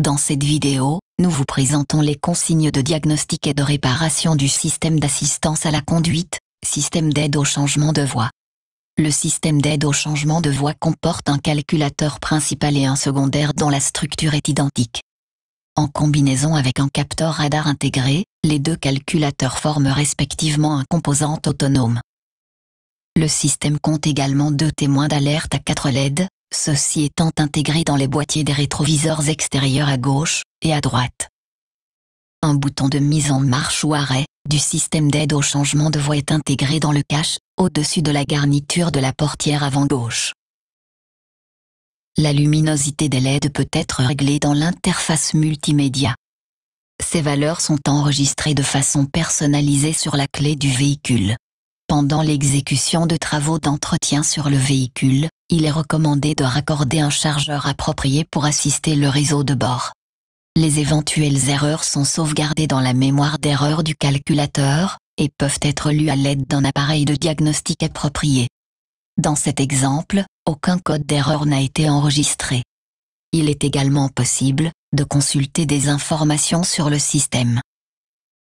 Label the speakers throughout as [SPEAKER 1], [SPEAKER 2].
[SPEAKER 1] Dans cette vidéo, nous vous présentons les consignes de diagnostic et de réparation du système d'assistance à la conduite, système d'aide au changement de voie. Le système d'aide au changement de voie comporte un calculateur principal et un secondaire dont la structure est identique. En combinaison avec un capteur radar intégré, les deux calculateurs forment respectivement un composant autonome. Le système compte également deux témoins d'alerte à quatre LED, Ceci étant intégré dans les boîtiers des rétroviseurs extérieurs à gauche et à droite. Un bouton de mise en marche ou arrêt du système d'aide au changement de voie est intégré dans le cache, au-dessus de la garniture de la portière avant gauche. La luminosité des LED peut être réglée dans l'interface multimédia. Ces valeurs sont enregistrées de façon personnalisée sur la clé du véhicule. Pendant l'exécution de travaux d'entretien sur le véhicule, il est recommandé de raccorder un chargeur approprié pour assister le réseau de bord. Les éventuelles erreurs sont sauvegardées dans la mémoire d'erreur du calculateur et peuvent être lues à l'aide d'un appareil de diagnostic approprié. Dans cet exemple, aucun code d'erreur n'a été enregistré. Il est également possible de consulter des informations sur le système.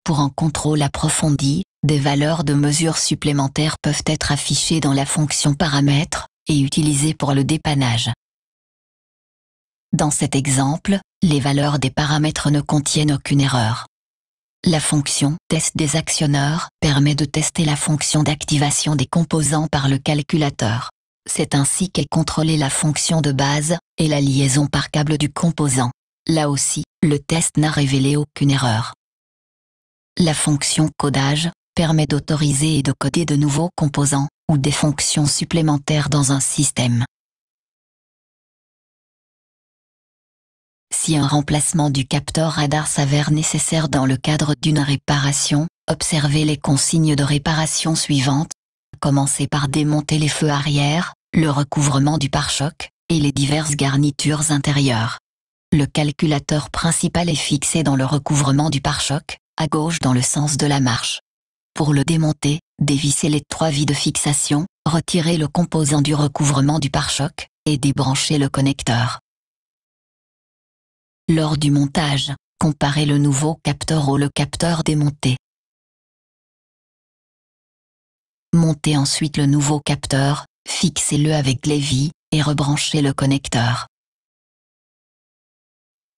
[SPEAKER 1] Pour un contrôle approfondi, des valeurs de mesure supplémentaires peuvent être affichées dans la fonction paramètres et utilisées pour le dépannage. Dans cet exemple, les valeurs des paramètres ne contiennent aucune erreur. La fonction test des actionneurs permet de tester la fonction d'activation des composants par le calculateur. C'est ainsi qu'est contrôlée la fonction de base et la liaison par câble du composant. Là aussi, le test n'a révélé aucune erreur. La fonction codage permet d'autoriser et de coder de nouveaux composants ou des fonctions supplémentaires dans un système. Si un remplacement du capteur radar s'avère nécessaire dans le cadre d'une réparation, observez les consignes de réparation suivantes. Commencez par démonter les feux arrière, le recouvrement du pare-choc et les diverses garnitures intérieures. Le calculateur principal est fixé dans le recouvrement du pare-choc, à gauche dans le sens de la marche. Pour le démonter, dévissez les trois vis de fixation, retirez le composant du recouvrement du pare-choc et débranchez le connecteur. Lors du montage, comparez le nouveau capteur au le capteur démonté. Montez ensuite le nouveau capteur, fixez-le avec les vis et rebranchez le connecteur.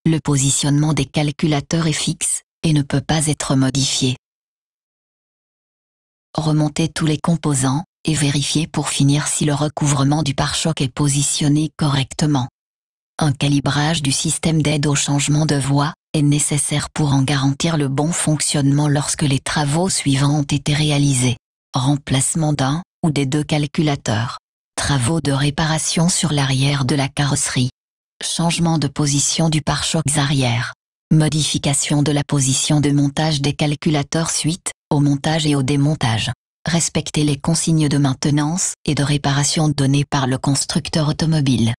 [SPEAKER 1] Le positionnement des calculateurs est fixe, et ne peut pas être modifié. Remontez tous les composants et vérifiez pour finir si le recouvrement du pare-choc est positionné correctement. Un calibrage du système d'aide au changement de voie est nécessaire pour en garantir le bon fonctionnement lorsque les travaux suivants ont été réalisés. Remplacement d'un ou des deux calculateurs. Travaux de réparation sur l'arrière de la carrosserie. Changement de position du pare-chocs arrière. Modification de la position de montage des calculateurs suite au montage et au démontage. Respecter les consignes de maintenance et de réparation données par le constructeur automobile.